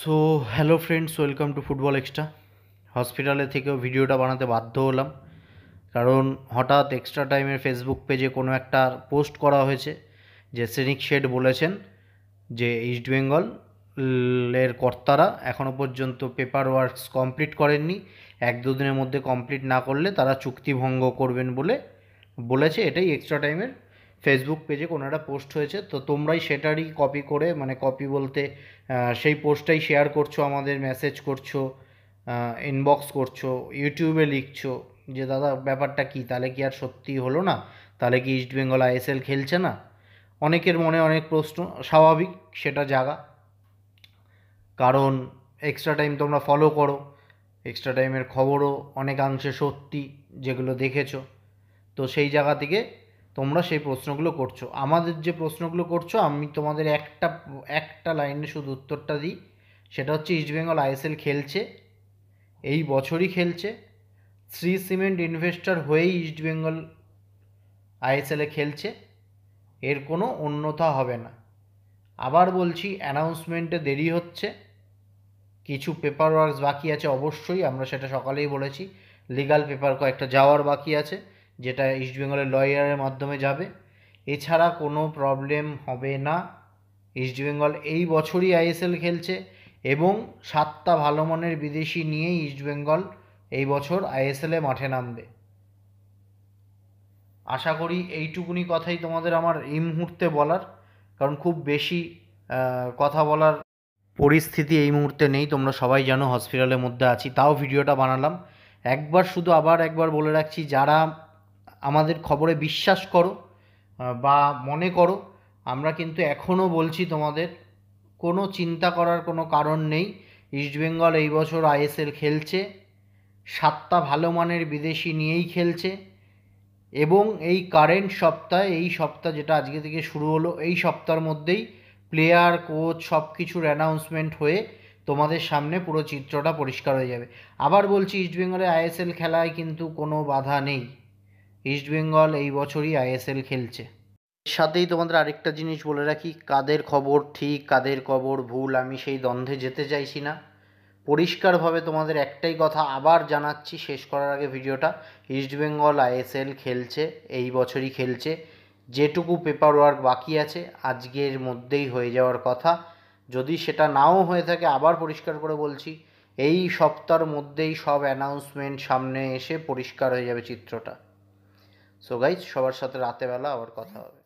so hello friends welcome to football extra হসপিটালে থেকেও ভিডিওটা বানাতে বাধ্য হলাম কারণ হঠাৎ এক্সট্রা টাইমের ফেসবুক পেজে কোনো একটা পোস্ট করা হয়েছে যে শ্রেনিক শেড বলেছেন যে ইস্ট বেঙ্গল এর কর্তারা এখনও পর্যন্ত পেপার ওয়ার্কস কমপ্লিট করেননি এক দুদিনের মধ্যে কমপ্লিট না করলে তারা চুক্তি ভঙ্গ করবেন বলে বলেছে এটাই এক্সট্রা টাইমের ফেসবুক পেজে কোনো একটা পোস্ট হয়েছে তো তোমরাই সেটারই কপি করে মানে কপি বলতে সেই পোস্টটাই শেয়ার করছো আমাদের মেসেজ করছো ইনবক্স করছো ইউটিউবে লিখছো যে দাদা ব্যাপারটা কি তাহলে কি আর সত্যি হলো না তাহলে কি ইস্ট বেঙ্গল আইএসএল খেলছে না অনেকের মনে অনেক প্রশ্ন স্বাভাবিক সেটা জাগা কারণ এক্সট্রা টাইম তোমরা ফলো করো এক্সট্রা টাইমের খবরও অনেকাংশে সত্যি যেগুলো দেখেছো তো সেই জায়গা থেকে তোমরা সেই প্রশ্নগুলো করছো আমাদের যে প্রশ্নগুলো করছো আমি তোমাদের একটা একটা লাইনে শুধু উত্তরটা দিই সেটা হচ্ছে ইস্টবেঙ্গল আইএসএল খেলছে এই বছরই খেলছে শ্রী সিমেন্ট ইনভেস্টার হয়েই ইস্টবেঙ্গল আইএসএলে খেলছে এর কোনো অন্যথা হবে না আবার বলছি অ্যানাউন্সমেন্টে দেরি হচ্ছে কিছু পেপার ওয়ার্কস বাকি আছে অবশ্যই আমরা সেটা সকালেই বলেছি লিগাল পেপার কয়েকটা যাওয়ার বাকি আছে যেটা ইস্ট বেঙ্গলের লয়ারের মাধ্যমে যাবে এছাড়া কোনো প্রবলেম হবে না ইস্ট বেঙ্গল এই বছরই আইএসএল খেলছে এবং সাতটা ভালো মনের বিদেশি নিয়েই ইস্ট বেঙ্গল এই বছর আইএসএলে মাঠে নামবে আশা করি এইটুকুনি কথাই তোমাদের আমার এই মুহূর্তে বলার কারণ খুব বেশি কথা বলার পরিস্থিতি এই মুহূর্তে নেই তোমরা সবাই জানো হসপিটালের মধ্যে আছি তাও ভিডিওটা বানালাম একবার শুধু আবার একবার বলে রাখছি যারা আমাদের খবরে বিশ্বাস করো বা মনে করো আমরা কিন্তু এখনও বলছি তোমাদের কোনো চিন্তা করার কোনো কারণ নেই ইস্টবেঙ্গল এই বছর আইএসএল খেলছে সাতটা ভালো মানের বিদেশি নিয়েই খেলছে এবং এই কারেন্ট সপ্তাহে এই সপ্তাহ যেটা আজকে থেকে শুরু হলো এই সপ্তাহের মধ্যেই প্লেয়ার কোচ সব কিছুর অ্যানাউন্সমেন্ট হয়ে তোমাদের সামনে পুরো চিত্রটা পরিষ্কার হয়ে যাবে আবার বলছি ইস্টবেঙ্গলে আইএসএল খেলায় কিন্তু কোনো বাধা নেই ইস্টবেঙ্গল এই বছরই আইএসএল খেলছে এর সাথেই তোমাদের আরেকটা জিনিস বলে রাখি কাদের খবর ঠিক কাদের খবর ভুল আমি সেই দ্বন্দ্বে যেতে চাইছি না পরিষ্কারভাবে তোমাদের একটাই কথা আবার জানাচ্ছি শেষ করার আগে ভিডিওটা ইস্টবেঙ্গল আইএসএল খেলছে এই বছরই খেলছে যেটুকু পেপার ওয়ার্ক বাকি আছে আজকের মধ্যেই হয়ে যাওয়ার কথা যদি সেটা নাও হয়ে থাকে আবার পরিষ্কার করে বলছি এই সপ্তাহের মধ্যেই সব অ্যানাউন্সমেন্ট সামনে এসে পরিষ্কার হয়ে যাবে চিত্রটা সো গাইজ সবার সাথে রাতেবেলা আবার কথা হবে